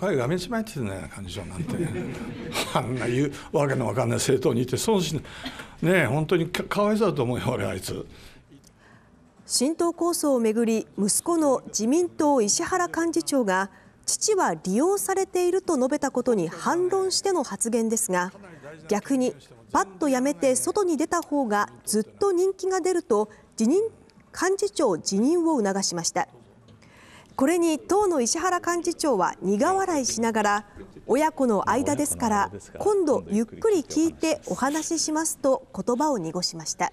彼がめちまえてるような感じじゃなんて あんな言うわけのわかんない政党にいて損しねえ本当にかかわいそうだと思うよ俺あいつ。新党構想をめぐり息子の自民党石原幹事長が父は利用されていると述べたことに反論しての発言ですが逆にパッと辞めて外に出た方がずっと人気が出ると辞任幹事長辞任を促しました。これに党の石原幹事長は苦笑いしながら親子の間ですから今度ゆっくり聞いてお話ししますと言葉を濁しました。